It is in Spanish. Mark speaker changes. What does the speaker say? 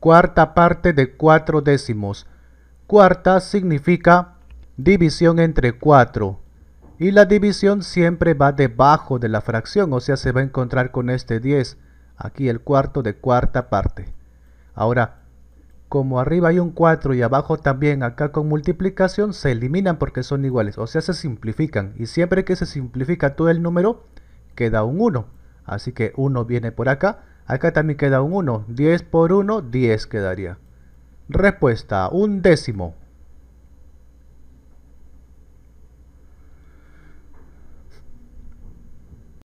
Speaker 1: cuarta parte de cuatro décimos. Cuarta significa división entre cuatro. Y la división siempre va debajo de la fracción, o sea, se va a encontrar con este 10. Aquí el cuarto de cuarta parte. Ahora, como arriba hay un 4 y abajo también, acá con multiplicación se eliminan porque son iguales. O sea, se simplifican. Y siempre que se simplifica todo el número, queda un 1. Así que 1 viene por acá Acá también queda un 1. 10 por 1, 10 quedaría. Respuesta, un décimo.